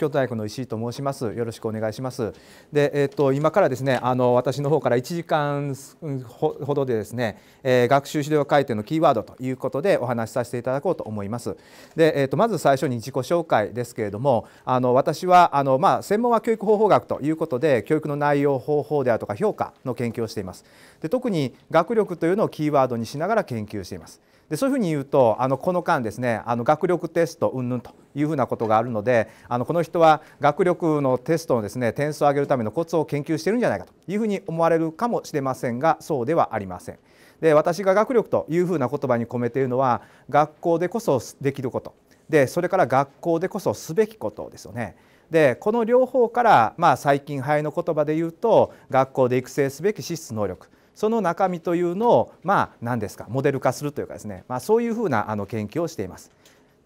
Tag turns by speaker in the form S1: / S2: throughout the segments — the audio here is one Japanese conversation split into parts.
S1: 京都大学の石井と申します。よろしくお願いします。で、えっ、と今からですね、あの私の方から1時間ほどでですね、えー、学習資料改定のキーワードということでお話しさせていただこうと思います。で、えっ、とまず最初に自己紹介ですけれども、あの私はあのまあ専門は教育方法学ということで、教育の内容方法であるとか評価の研究をしています。で、特に学力というのをキーワードにしながら研究しています。でそういうふうに言うとあのこの間ですねあの学力テスト云々というふうなことがあるのであのこの人は学力のテストのですね点数を上げるためのコツを研究してるんじゃないかというふうに思われるかもしれませんがそうではありません。で私が学力というふうな言葉に込めているのは学校でこそできることでそれから学校でこそすべきことですよね。でこの両方から、まあ、最近流行の言葉で言うと学校で育成すべき資質能力その中身というのをまあ何ですかモデル化するというかですね、まあ、そういうふうなあの研究をしています。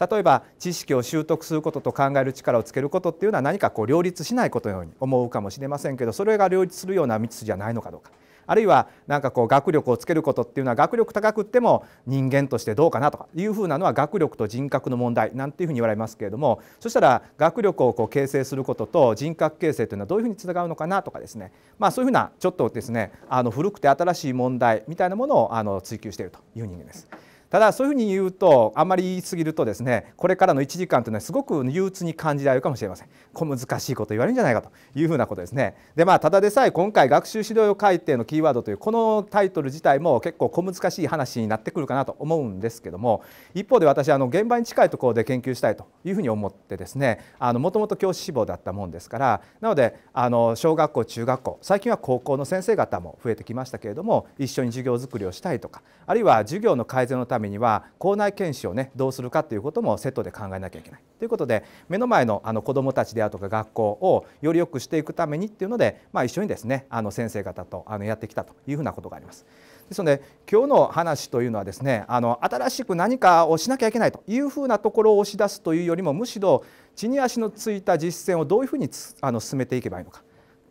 S1: 例えば知識を習得することと考える力をつけることっていうのは何かこう両立しないことのように思うかもしれませんけどそれが両立するような道筋ゃないのかどうかあるいは何かこう学力をつけることっていうのは学力高くっても人間としてどうかなとかいうふうなのは学力と人格の問題なんていうふうに言われますけれどもそしたら学力をこう形成することと人格形成というのはどういうふうにつながるのかなとかですねまあそういうふうなちょっとですねあの古くて新しい問題みたいなものをあの追求しているという人間です。ただそういうふうに言うとあまり言い過ぎるとですねこれからの1時間というのはすごく憂鬱に感じられるかもしれません小難しいこと言われるんじゃないかというふうなことですねでまあただでさえ今回学習指導要改定のキーワードというこのタイトル自体も結構小難しい話になってくるかなと思うんですけども一方で私あの現場に近いところで研究したいというふうに思ってですねもともと教師志望だったもんですからなのであの小学校中学校最近は高校の先生方も増えてきましたけれども一緒に授業づくりをしたいとかあるいは授業の改善のためめには校内研修をねどうするかということもセットで考えなきゃいけないということで目の前のあの子どもたちであるとか学校をより良くしていくためにっていうので、まあ、一緒にですねあの先生方とあのやってきたというふうなことがあります。ですので今日の話というのはですねあの新しく何かをしなきゃいけないというふうなところを押し出すというよりもむしろ地に足のついた実践をどういうふうにあの進めていけばいいのか。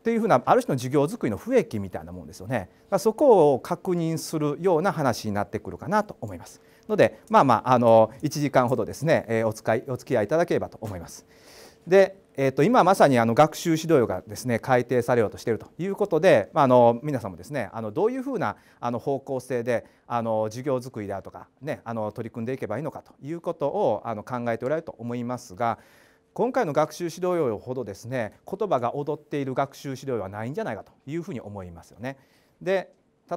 S1: というふうなある種の事業づくりの不益みたいなもんですよね、まあ、そこを確認するような話になってくるかなと思いますのでまあまああの1時間ほどですね、えー、お使いお付き合いいただければと思います。でえー、と今まさにあの学習指導要がですね改定されようとしているということで、まあ、あの皆さんもですねあのどういうふうなあの方向性であの授業づくりだとか、ね、あの取り組んでいけばいいのかということをあの考えておられると思いますが今回の学習指導要領ほどですね言葉が踊っている学習指導要はないんじゃないかというふうに思いますよね。で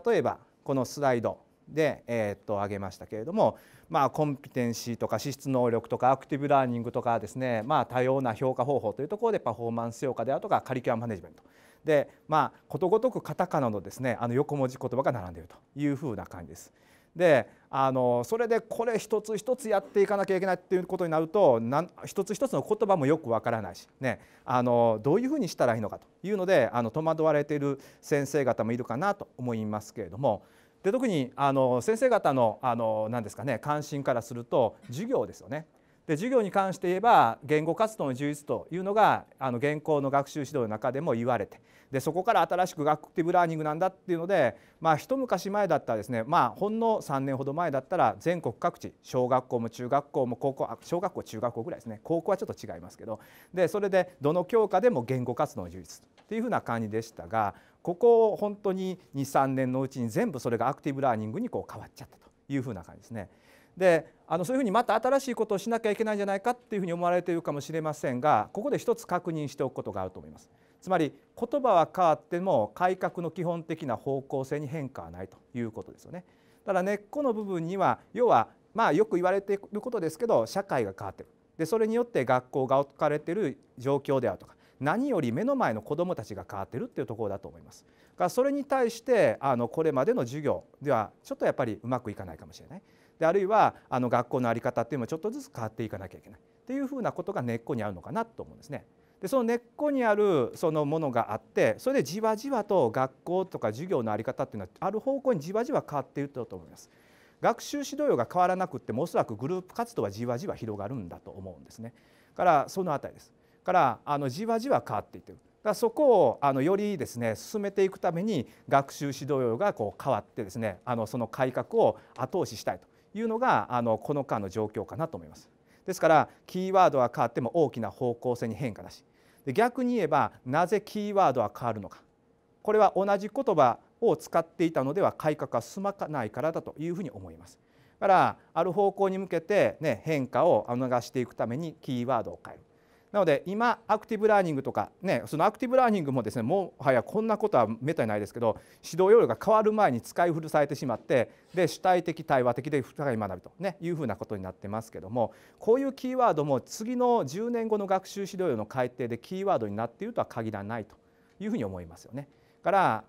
S1: 例えばこのスライドで、えー、っと挙げましたけれども、まあ、コンピテンシーとか資質能力とかアクティブラーニングとかですね、まあ、多様な評価方法というところでパフォーマンス評価であるとかカリキュラムマネジメントで、まあ、ことごとくカタカナのですねあの横文字言葉が並んでいるというふうな感じです。であのそれでこれ一つ一つやっていかなきゃいけないっていうことになるとなん一つ一つの言葉もよくわからないし、ね、あのどういうふうにしたらいいのかというのであの戸惑われている先生方もいるかなと思いますけれども。で特にあの先生方のあの何ですかね関心からすると授業ですよねで授業に関して言えば言語活動の充実というのがあの現行の学習指導の中でも言われてでそこから新しくアクティブラーニングなんだっていうので、まあ、一昔前だったらですね、まあ、ほんの3年ほど前だったら全国各地小学校も中学校も高校あ小学校中学校ぐらいですね高校はちょっと違いますけどでそれでどの教科でも言語活動の充実っていうふうな感じでしたがここを本当に23年のうちに全部それがアクティブラーニングにこう変わっちゃったというふうな感じですね。であのそういうふうにまた新しいことをしなきゃいけないんじゃないかっていうふうに思われているかもしれませんがここで一つ確認しておくことがあると思います。つまり言葉は変わっても改革の基本的な方向性に変化はないということですよね。ただ根っこの部分には要はまあよく言われていることですけど社会が変わってるでそれによって学校が置かれてる状況であるとか何より目の前の子どもたちが変わってるっていうところだと思います。がそれに対してあのこれまでの授業ではちょっとやっぱりうまくいかないかもしれない。であるいはあの学校の在り方っていうのもちょっとずつ変わっていかなきゃいけないっていうふうなことが根っこにあるのかなと思うんですね。でその根っこにあるそのものがあってそれでじわじわと学校とか授業の在り方っていうのはある方向にじわじわ変わっていると思います。学習指導要が変わらなくてもおそらくグループ活動はじわじわ広がるんだと思うんですね。からそのあたりです。からあのじわじわ変わっていってる。だからそこをあのよりですね進めていくために学習指導要がこう変わってですねあのその改革を後押ししたいと。いうのがあのこの間の状況かなと思います。ですからキーワードは変わっても大きな方向性に変化だしで逆に言えばなぜキーワードは変わるのかこれは同じ言葉を使っていたのでは改革は進まないからだというふうに思います。だからある方向に向けて、ね、変化を促していくためにキーワードを変えるなので今アクティブラーニングとかねそのアクティブラーニングもですねもはやこんなことはめったにないですけど指導要領が変わる前に使い古されてしまってで主体的対話的で深い学びと、ね、いうふうなことになってますけどもこういうキーワードも次の10年後の学習指導要領の改定でキーワードになっているとは限らないというふうに思いますよね。から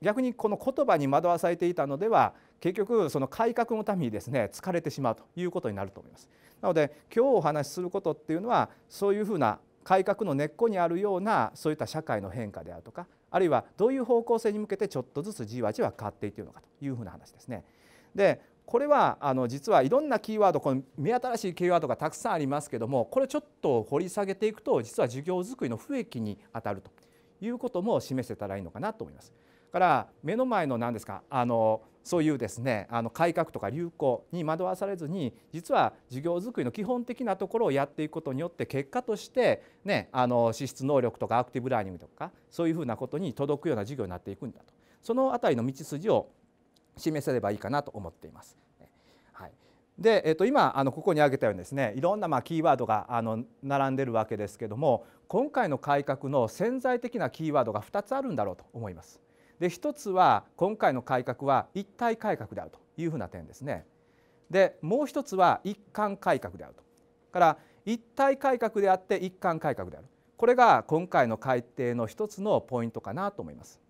S1: 逆にこの言葉に惑わされていたのでは結局その改革のためにですね疲れてしまうということになると思います。なので今日お話しすることっていうのはそういうふうな改革の根っこにあるようなそういった社会の変化であるとかあるいはどういう方向性に向けてちょっとずつじわじわ変わっていっているのかというふうな話ですね。でこれはあの実はいろんなキーワードこの目新しいキーワードがたくさんありますけどもこれちょっと掘り下げていくと実は授業づくりの不益にあたるということも示せたらいいのかなと思います。から目の前の何ですかあのそういうですねあの改革とか流行に惑わされずに実は事業づくりの基本的なところをやっていくことによって結果として、ね、あの資質能力とかアクティブラーニングとかそういうふうなことに届くような事業になっていくんだとその辺りの道筋を示せればいいかなと思っています。はいで、えっと、今あのここに挙げたようにですねいろんなまキーワードがあの並んでるわけですけども今回の改革の潜在的なキーワードが2つあるんだろうと思います。で一つは今回の改革は一体改革であるというふうな点ですね。でもう一つは一貫改革であると。から一体改革であって一貫改革であるこれが今回の改定の一つのポイントかなと思います。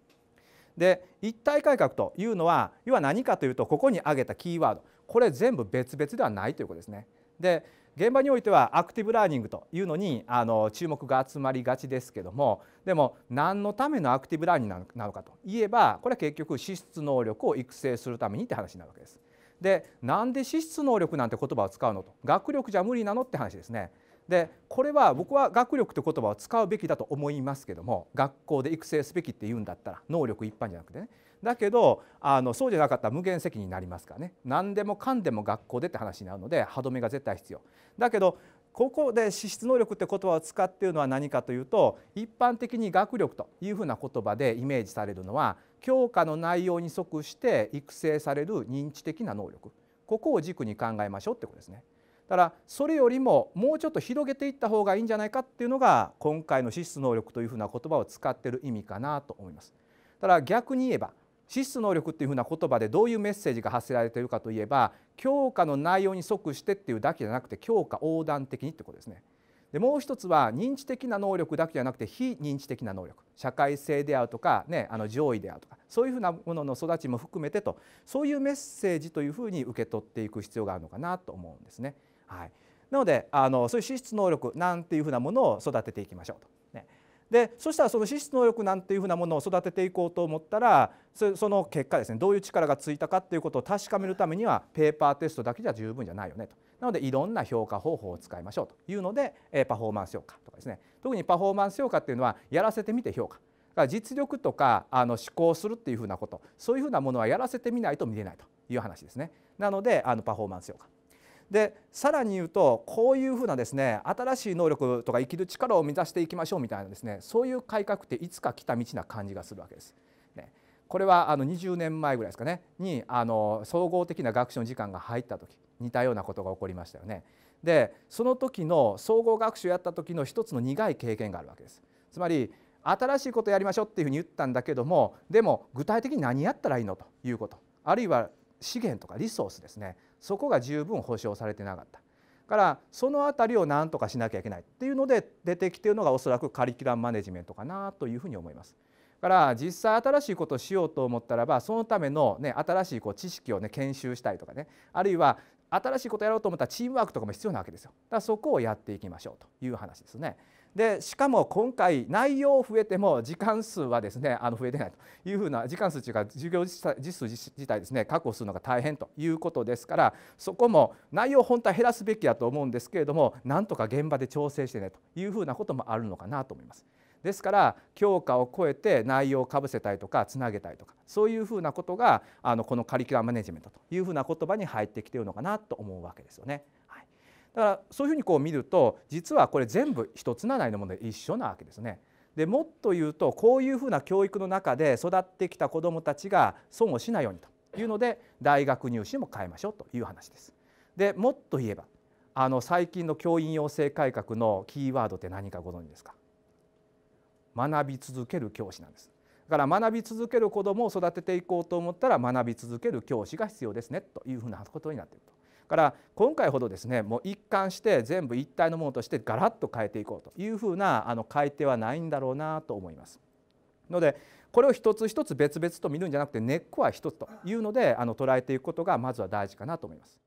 S1: で一体改革というのは要は何かというとここに挙げたキーワードこれ全部別々ではないということですね。で現場においてはアクティブラーニングというのにあの注目が集まりがちですけどもでも何のためのアクティブラーニングなのかといえばこれは結局資質能力を育成するためにって話になるわけです。でなんで資質能力なんて言葉を使うのと学力じゃ無理なのって話ですね。でこれは僕は学力という言葉を使うべきだと思いますけども学校で育成すべきっていうんだったら能力一般じゃなくてねだけどあのそうじゃなかったら無限責任になりますからね何でもかんでも学校でって話になるので歯止めが絶対必要。だけどここで資質能力って言葉を使っているのは何かというと一般的に学力というふうな言葉でイメージされるのは教科の内容に即して育成される認知的な能力ここを軸に考えましょうってことですね。だからそれよりももうちょっと広げていった方がいいんじゃないかっていうのが今回の資質能力というふうな言葉を使ってる意味かなと思います。ただ逆に言えば資質能力っていうふうな言葉でどういうメッセージが発せられているかといえば教科の内容に即してっていうだけじゃなくて教科横断的にってことですね。でもう一つは認知的な能力だけじゃなくて非認知的な能力社会性であるとか、ね、あの上位であるとかそういうふうなものの育ちも含めてとそういうメッセージというふうに受け取っていく必要があるのかなと思うんですね。はい、なのであのそういう資質能力なんていうふうなものを育てていきましょうと。ね、でそしたらその資質能力なんていうふうなものを育てていこうと思ったらその結果ですねどういう力がついたかっていうことを確かめるためにはペーパーテストだけじゃ十分じゃないよねと。なのでいろんな評価方法を使いましょうというのでパフォーマンス評価とかですね特にパフォーマンス評価っていうのはやらせてみて評価から実力とかあの思考するっていうふうなことそういうふうなものはやらせてみないと見れないという話ですね。なのであのパフォーマンス評価でさらに言うとこういうふうなですね新しい能力とか生きる力を目指していきましょうみたいなですねそういう改革っていつか来た道な感じがするわけです。ね、これはあの20年前ぐらいですかねにあの総合的な学習の時間が入った時似たようなことが起こりましたよね。でその時の総合学習やった時の一つの苦い経験があるわけです。つまり新しいことやりましょうっていうふうに言ったんだけどもでも具体的に何やったらいいのということあるいは資源とかリソースですねそこが十分保障されてなかったからその辺りを何とかしなきゃいけないっていうので出てきてるのがおそらくカリキュラムマネジメントかなというふうに思います。から実際新しいことをしようと思ったらばそのための、ね、新しいこう知識を、ね、研修したりとかねあるいは新しいことやろうと思ったらチームワークとかも必要なわけですよ。だからそこをやっていきましょうという話ですね。でしかも今回内容増えても時間数はですねあの増えてないというふうな時間数というか授業実数自体ですね確保するのが大変ということですからそこも内容本体減らすべきだと思うんですけれどもなんとか現場で調整してねというふうなこともあるのかなと思います。ですから教科を超えて内容をかぶせたりとかつなげたりとかそういうふうなことがあのこのカリキュラムマネジメントというふうな言葉に入ってきているのかなと思うわけですよね。だからそういうふうにこう見ると実はこれ全部一つながりのもので一緒なわけですね。でもっと言うとこういうふうな教育の中で育ってきた子どもたちが損をしないようにというので大学入試も変えましょうという話です。でもっと言えばあの最近の教員養成改革のキーワードって何かご存知ですか学び続ける教師なんですだから学び続ける子どもを育てていこうと思ったら学び続ける教師が必要ですねというふうなことになっているとから今回ほどですねもう一貫して全部一体のものとしてガラッと変えていこうというふうなあの改定はないんだろうなと思います。のでこれを一つ一つ別々と見るんじゃなくて根っこは一つというのであの捉えていくことがまずは大事かなと思います。